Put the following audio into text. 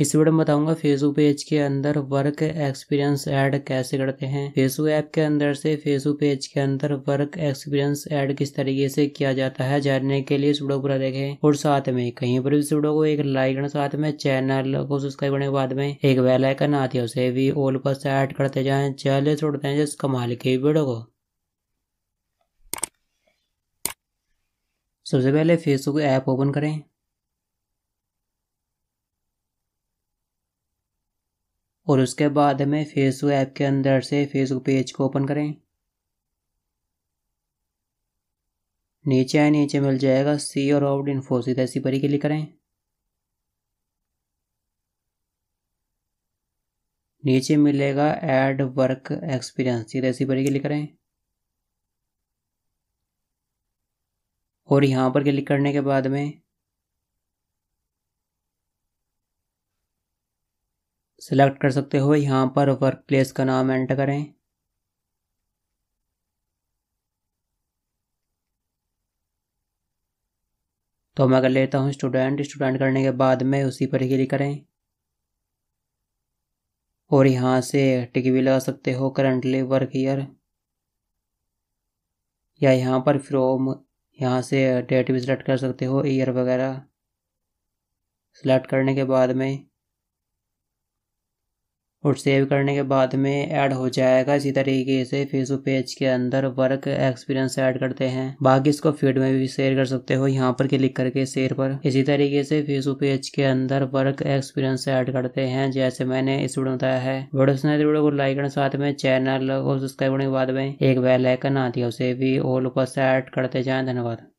इस वीडियो में बताऊंगा फेसबुक पेज के अंदर वर्क एक्सपीरियंस ऐड कैसे करते हैं फेसबुक ऐप के अंदर से फेसबुक पेज के अंदर वर्क एक्सपीरियंस ऐड किस तरीके से किया जाता है जानने के लिए इस वीडियो पूरा देखें और साथ में कहीं पर इस वीडियो को एक लाइक करना साथ में चैनल को सब्सक्राइब करने के बाद में एक बेल आइकन आती है उसे भी ऑल पर सेट करते जाए चले छोड़ते हैं जिस कमाल के वीडियो को सबसे पहले फेसबुक ऐप ओपन करें और उसके बाद में फेसबुक ऐप के अंदर से फेसबुक पेज को ओपन करें नीचे आए नीचे मिल जाएगा सी और आउट इन्फो सीधा इसी पर ही क्लिक करें नीचे मिलेगा ऐड वर्क एक्सपीरियंस सीधा इसी पर ही क्लिक करें और यहाँ पर क्लिक करने के बाद में सेलेक्ट कर सकते हो यहाँ पर वर्क प्लेस का नाम एंटर करें तो मैं कर लेता हूँ स्टूडेंट स्टूडेंट करने के बाद में उसी पर क्लिक करें और यहाँ से टिक भी लगा सकते हो करंटली वर्क ईयर या यहाँ पर फ्रोम यहाँ से डेट भी सिलेक्ट कर सकते हो ईयर वगैरह सेलेक्ट करने के बाद में और सेव करने के बाद में ऐड हो जाएगा इसी तरीके से फेसबुक पेज के अंदर वर्क एक्सपीरियंस ऐड करते हैं बाकी इसको फीड में भी शेयर कर सकते हो यहाँ पर क्लिक करके शेयर पर इसी तरीके से फेसबुक पेज के अंदर वर्क एक्सपीरियंस ऐड करते हैं जैसे मैंने इस वीडियो में बताया है वीडियो तो को लाइक करने साथ में चैनल और सब्सक्राइब करने के बाद में एक बेलाइकन आती है उसे भी ऑल ऊपर से ऐड करते जाए धन्यवाद